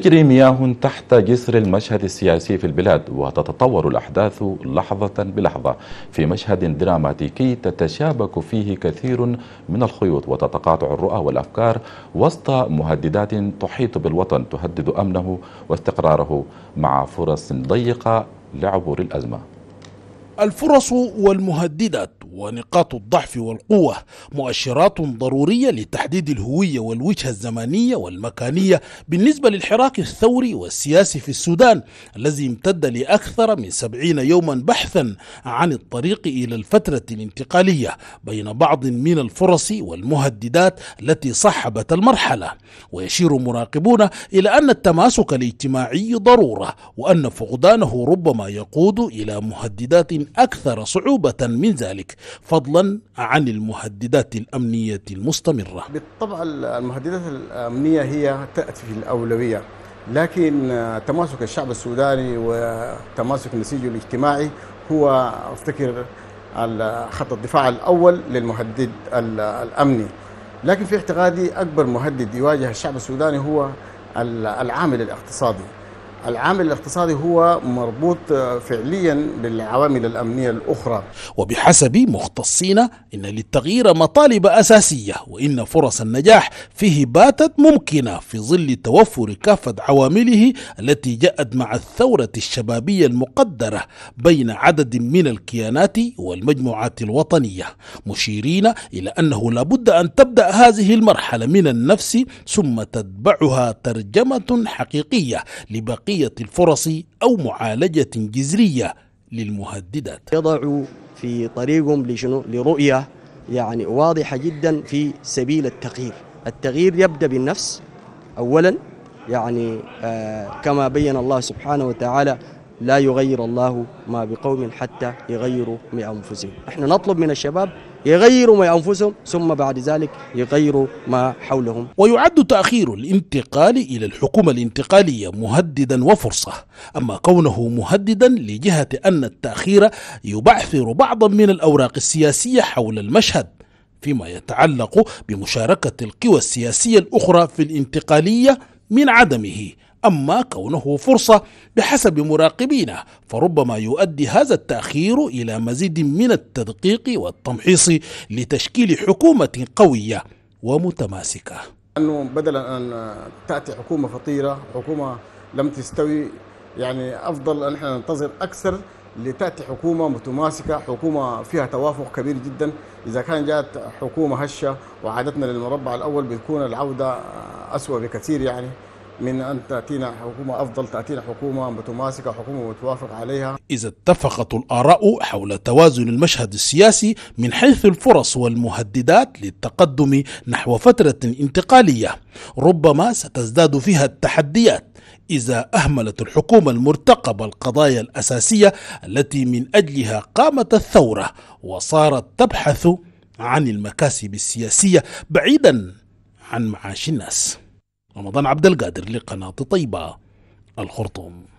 تجري مياه تحت جسر المشهد السياسي في البلاد وتتطور الأحداث لحظة بلحظة في مشهد دراماتيكي تتشابك فيه كثير من الخيوط وتتقاطع الرؤى والأفكار وسط مهددات تحيط بالوطن تهدد أمنه واستقراره مع فرص ضيقة لعبور الأزمة الفرص والمهددات ونقاط الضعف والقوة مؤشرات ضرورية لتحديد الهوية والوجهة الزمانية والمكانية بالنسبة للحراك الثوري والسياسي في السودان الذي امتد لأكثر من سبعين يوما بحثا عن الطريق إلى الفترة الانتقالية بين بعض من الفرص والمهددات التي صحبت المرحلة ويشير مراقبون إلى أن التماسك الاجتماعي ضرورة وأن فقدانه ربما يقود إلى مهددات أكثر صعوبة من ذلك فضلا عن المهددات الأمنية المستمرة بالطبع المهددات الأمنية هي تأتي في الأولوية لكن تماسك الشعب السوداني وتماسك نسيجه الاجتماعي هو افتكر خط الدفاع الأول للمهدد الأمني لكن في اعتقادي أكبر مهدد يواجه الشعب السوداني هو العامل الاقتصادي العامل الاقتصادي هو مربوط آه، فعليا بالعوامل الامنيه الاخرى. وبحسب مختصين ان للتغيير مطالب اساسيه وان فرص النجاح فيه باتت ممكنه في ظل توفر كافه عوامله التي جاءت مع الثوره الشبابيه المقدره بين عدد من الكيانات والمجموعات الوطنيه، مشيرين الى انه لابد ان تبدا هذه المرحله من النفس ثم تتبعها ترجمه حقيقيه لبقيه تنقية الفرص أو معالجة جذرية للمهددات يضع في طريقهم لشنو لرؤية يعني واضحة جدا في سبيل التغيير التغيير يبدأ بالنفس أولا يعني آه كما بين الله سبحانه وتعالى لا يغير الله ما بقوم حتى يغيروا من أنفسهم نحن نطلب من الشباب يغيروا ما أنفسهم ثم بعد ذلك يغيروا ما حولهم ويعد تأخير الانتقال إلى الحكومة الانتقالية مهددا وفرصة أما كونه مهددا لجهة أن التأخير يبعثر بعضا من الأوراق السياسية حول المشهد فيما يتعلق بمشاركة القوى السياسية الأخرى في الانتقالية من عدمه أما كونه فرصة بحسب مراقبينا فربما يؤدي هذا التأخير إلى مزيد من التدقيق والتمحيص لتشكيل حكومة قوية ومتماسكة أنه بدلا أن تأتي حكومة فطيرة حكومة لم تستوي يعني أفضل أن احنا ننتظر أكثر لتأتي حكومة متماسكة حكومة فيها توافق كبير جدا إذا كان جاءت حكومة هشة وعادتنا للمربع الأول بتكون العودة أسوأ بكثير يعني من أن تأتينا حكومة أفضل تأتينا حكومة متماسكة حكومة متوافق عليها إذا اتفقت الآراء حول توازن المشهد السياسي من حيث الفرص والمهددات للتقدم نحو فترة انتقالية ربما ستزداد فيها التحديات إذا أهملت الحكومة المرتقبة القضايا الأساسية التي من أجلها قامت الثورة وصارت تبحث عن المكاسب السياسية بعيدا عن معاش الناس رمضان عبد القادر لقناة طيبة الخرطوم